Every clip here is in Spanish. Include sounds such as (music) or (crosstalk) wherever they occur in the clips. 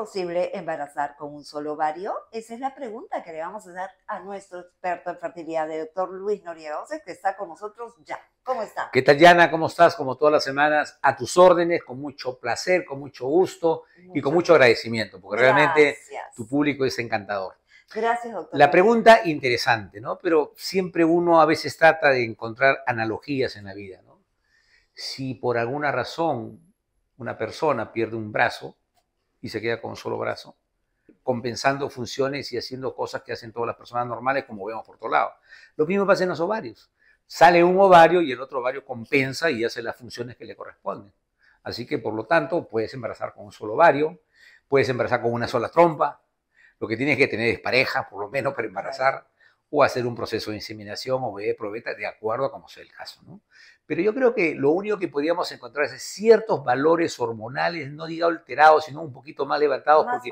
posible embarazar con un solo ovario? Esa es la pregunta que le vamos a dar a nuestro experto en fertilidad, el doctor Luis Noriega que está con nosotros ya. ¿Cómo está? ¿Qué tal, Yana? ¿Cómo estás? Como todas las semanas, a tus órdenes, con mucho placer, con mucho gusto y con mucho agradecimiento, porque realmente tu público es encantador. Gracias, doctor. La pregunta interesante, ¿no? Pero siempre uno a veces trata de encontrar analogías en la vida, ¿no? Si por alguna razón una persona pierde un brazo, y se queda con un solo brazo, compensando funciones y haciendo cosas que hacen todas las personas normales, como vemos por otro lado. Lo mismo pasa en los ovarios. Sale un ovario y el otro ovario compensa y hace las funciones que le corresponden. Así que, por lo tanto, puedes embarazar con un solo ovario, puedes embarazar con una sola trompa, lo que tienes que tener es pareja, por lo menos para embarazar o hacer un proceso de inseminación o bebé probeta de acuerdo a como sea el caso. ¿no? Pero yo creo que lo único que podríamos encontrar es ciertos valores hormonales, no diga alterados, sino un poquito más levantados. porque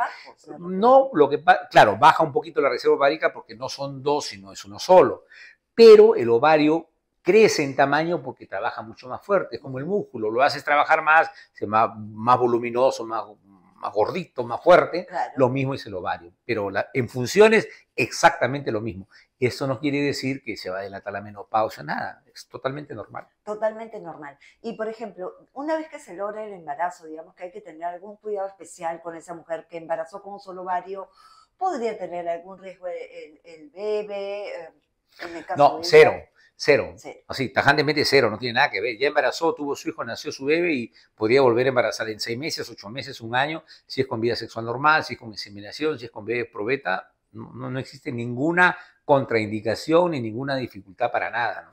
no, lo que claro, baja un poquito la reserva ovárica porque no son dos, sino es uno solo. Pero el ovario crece en tamaño porque trabaja mucho más fuerte, es como el músculo, lo haces trabajar más, se más, más voluminoso, más, más gordito, más fuerte, lo mismo es el ovario. Pero la, en funciones, exactamente lo mismo. Eso no quiere decir que se va a adelantar la menopausa, nada. Es totalmente normal. Totalmente normal. Y, por ejemplo, una vez que se logra el embarazo, digamos que hay que tener algún cuidado especial con esa mujer que embarazó con un solo ovario, ¿podría tener algún riesgo el, bebé? Eh, en el caso no, de cero. Cero. Así, tajantemente cero, no tiene nada que ver. Ya embarazó, tuvo su hijo, nació su bebé y podría volver a embarazar en seis meses, ocho meses, un año, si es con vida sexual normal, si es con inseminación, si es con bebé probeta. No, no existe ninguna contraindicación ni ninguna dificultad para nada.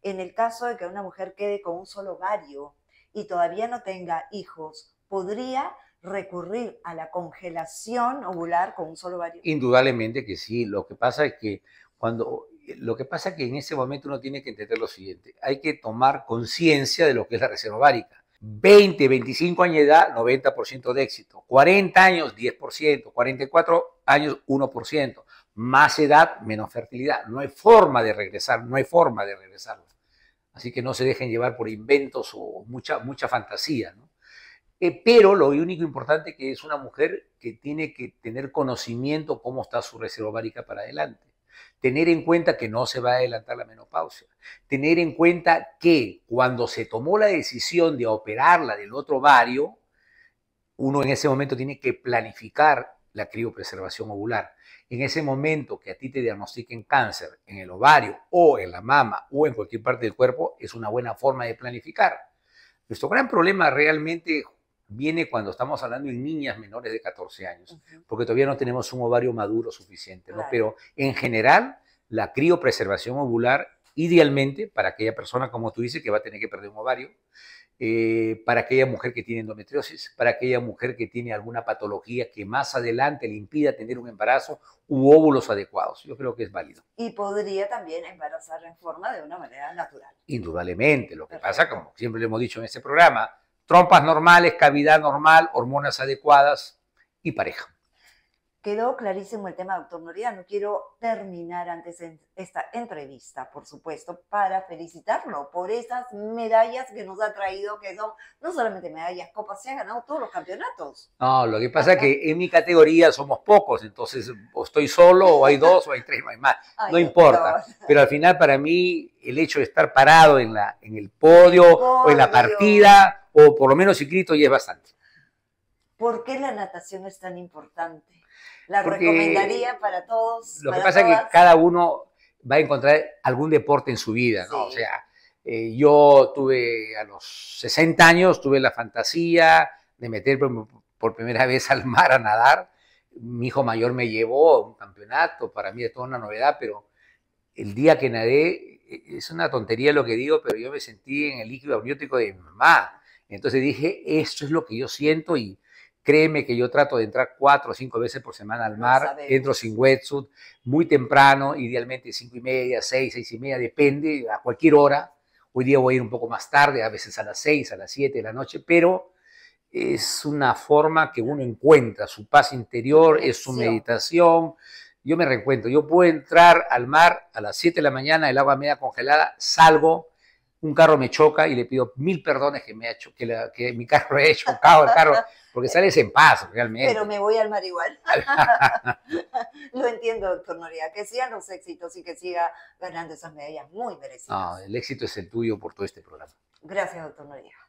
En el caso de que una mujer quede con un solo ovario y todavía no tenga hijos, podría recurrir a la congelación ovular con un solo ovario? Indudablemente que sí. Lo que pasa es que cuando eh, lo que pasa es que en ese momento uno tiene que entender lo siguiente, hay que tomar conciencia de lo que es la reserva ovárica. 20, 25 años de edad, 90% de éxito. 40 años, 10%. 44 años, 1%. Más edad, menos fertilidad. No hay forma de regresar, no hay forma de regresarlo. Así que no se dejen llevar por inventos o mucha, mucha fantasía. Eh, pero lo único importante es que es una mujer que tiene que tener conocimiento cómo está su reserva ovárica para adelante tener en cuenta que no se va a adelantar la menopausia, tener en cuenta que cuando se tomó la decisión de operarla del otro ovario, uno en ese momento tiene que planificar la criopreservación ovular. En ese momento que a ti te diagnostiquen cáncer en el ovario o en la mama o en cualquier parte del cuerpo, es una buena forma de planificar. Nuestro gran problema realmente, viene cuando estamos hablando en niñas menores de 14 años, porque todavía no tenemos un ovario maduro suficiente, ¿no? Pero en general, la criopreservación ovular, idealmente, para aquella persona, como tú dices, que va a tener que perder un ovario, eh, para aquella mujer que tiene endometriosis, para aquella mujer que tiene alguna patología que más adelante le impida tener un embarazo u óvulos adecuados. Yo creo que es válido. Y podría también embarazar en forma de una manera natural. Indudablemente. Lo que pasa, como siempre le hemos dicho en este programa, Trompas normales, cavidad normal, hormonas adecuadas y pareja. Quedó clarísimo el tema, doctor No Quiero terminar antes esta entrevista, por supuesto, para felicitarlo por esas medallas que nos ha traído, que son no solamente medallas, copas, se han ganado todos los campeonatos. No, lo que pasa es que en mi categoría somos pocos, entonces o estoy solo, o hay dos, o hay tres, o hay más, no importa. Pero al final para mí el hecho de estar parado en, la, en el podio. o en la partida o por lo menos ciclito ya es bastante. ¿Por qué la natación es tan importante? ¿La recomendaría para todos? Lo que pasa es que cada uno va a encontrar algún deporte en su vida, ¿no? O sea, eh, yo tuve a los 60 años, tuve la fantasía de meter por primera vez al mar a nadar. Mi hijo mayor me llevó a un campeonato, para mí es toda una novedad, pero el día que nadé, e, e, es una tontería lo que digo, pero yo me sentí en el líquido amniótico de mi mamá. Entonces dije, esto es lo que yo siento y créeme que yo trato de entrar cuatro o cinco veces por semana al mar, entro sin wetsuit, muy temprano, idealmente cinco y media, seis, seis y media, depende, a cualquier hora. Hoy día voy a ir un poco más tarde, a veces a las seis, a las siete de la noche, pero es una forma que uno encuentra su paz interior, es su meditación. Yo me reencuentro, yo puedo entrar al mar a las siete de la mañana, el agua media congelada, salgo, un carro me choca y le pido mil perdones que me ha hecho, que, mi carro (laughs) he chocado el carro, porque sales en paz realmente. Pero me voy al mar igual. (laughs) Lo entiendo, doctor Noria, que sean los éxitos y que siga ganando esas medallas muy merecidas. No, el éxito es el tuyo por todo este programa. Gracias, doctor Noria.